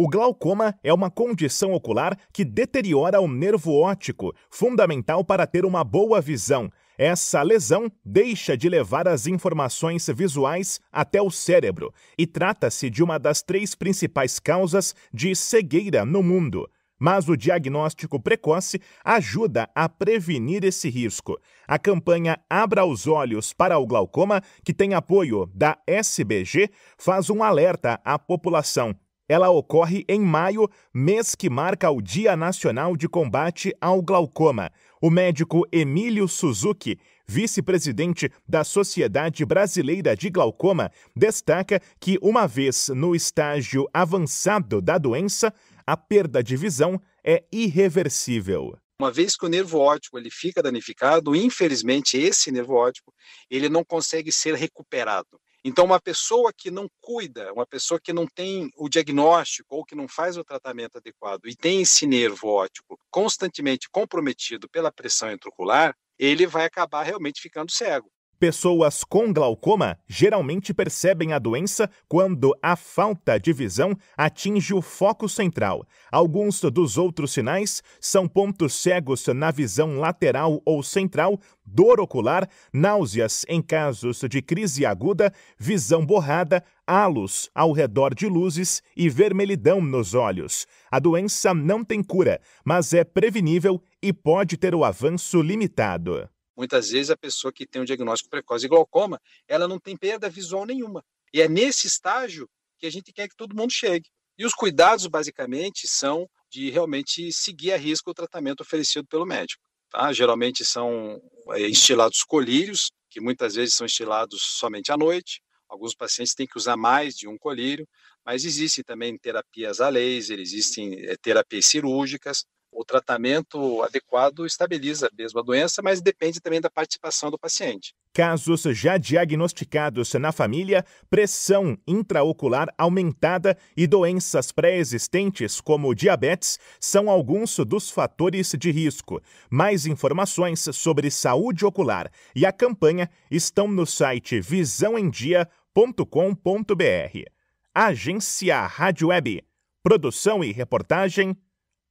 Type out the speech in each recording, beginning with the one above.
O glaucoma é uma condição ocular que deteriora o nervo óptico, fundamental para ter uma boa visão. Essa lesão deixa de levar as informações visuais até o cérebro e trata-se de uma das três principais causas de cegueira no mundo. Mas o diagnóstico precoce ajuda a prevenir esse risco. A campanha Abra os Olhos para o Glaucoma, que tem apoio da SBG, faz um alerta à população ela ocorre em maio, mês que marca o Dia Nacional de Combate ao Glaucoma. O médico Emílio Suzuki, vice-presidente da Sociedade Brasileira de Glaucoma, destaca que, uma vez no estágio avançado da doença, a perda de visão é irreversível. Uma vez que o nervo óptico ele fica danificado, infelizmente esse nervo óptico ele não consegue ser recuperado. Então, uma pessoa que não cuida, uma pessoa que não tem o diagnóstico ou que não faz o tratamento adequado e tem esse nervo óptico constantemente comprometido pela pressão intraocular, ele vai acabar realmente ficando cego. Pessoas com glaucoma geralmente percebem a doença quando a falta de visão atinge o foco central. Alguns dos outros sinais são pontos cegos na visão lateral ou central, dor ocular, náuseas em casos de crise aguda, visão borrada, halos ao redor de luzes e vermelhidão nos olhos. A doença não tem cura, mas é prevenível e pode ter o avanço limitado. Muitas vezes a pessoa que tem um diagnóstico precoce de glaucoma, ela não tem perda visual nenhuma. E é nesse estágio que a gente quer que todo mundo chegue. E os cuidados, basicamente, são de realmente seguir a risco o tratamento oferecido pelo médico. Tá? Geralmente são é, estilados colírios, que muitas vezes são estilados somente à noite. Alguns pacientes têm que usar mais de um colírio, mas existem também terapias a laser, existem é, terapias cirúrgicas, o tratamento adequado estabiliza mesmo a doença, mas depende também da participação do paciente. Casos já diagnosticados na família, pressão intraocular aumentada e doenças pré-existentes como diabetes são alguns dos fatores de risco. Mais informações sobre saúde ocular e a campanha estão no site visãoemdia.com.br. Agência Rádio Web. Produção e reportagem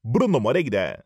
Bruno Moreira.